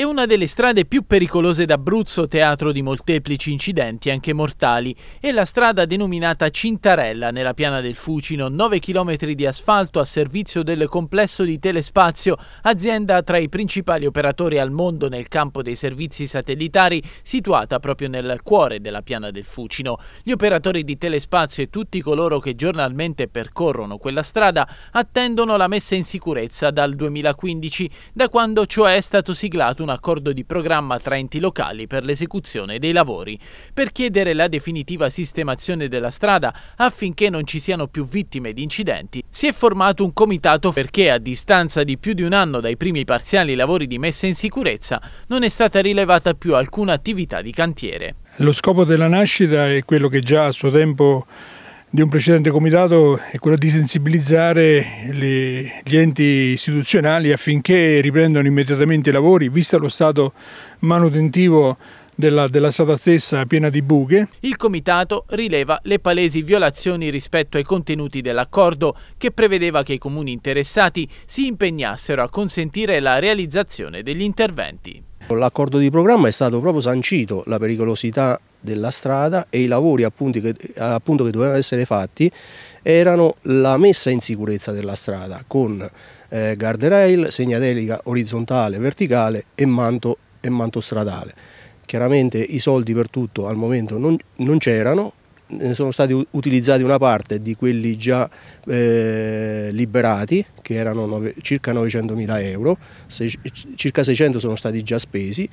È una delle strade più pericolose d'Abruzzo, teatro di molteplici incidenti, anche mortali. È la strada denominata Cintarella, nella piana del Fucino, 9 km di asfalto a servizio del complesso di Telespazio, azienda tra i principali operatori al mondo nel campo dei servizi satellitari, situata proprio nel cuore della piana del Fucino. Gli operatori di Telespazio e tutti coloro che giornalmente percorrono quella strada attendono la messa in sicurezza dal 2015, da quando cioè è stato siglato un accordo di programma tra enti locali per l'esecuzione dei lavori, per chiedere la definitiva sistemazione della strada affinché non ci siano più vittime di incidenti, si è formato un comitato perché a distanza di più di un anno dai primi parziali lavori di messa in sicurezza non è stata rilevata più alcuna attività di cantiere. Lo scopo della nascita è quello che già a suo tempo di un precedente comitato è quello di sensibilizzare le, gli enti istituzionali affinché riprendano immediatamente i lavori, vista lo stato manutentivo della, della, strada stessa piena di buche. Il comitato rileva le palesi violazioni rispetto ai contenuti dell'accordo che prevedeva che i comuni interessati si impegnassero a consentire la realizzazione degli interventi. L'accordo di programma è stato proprio sancito la pericolosità della strada e i lavori appunto che, appunto che dovevano essere fatti erano la messa in sicurezza della strada con eh, guardrail, segnatelica orizzontale, verticale e manto, e manto, stradale. Chiaramente i soldi per tutto al momento non, non c'erano, ne sono stati utilizzati una parte di quelli già eh, liberati, che erano nove, circa 900 mila euro, se, circa 600 sono stati già spesi,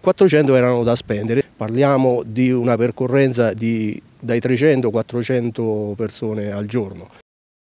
400 erano da spendere. Parliamo di una percorrenza di dai 300-400 persone al giorno.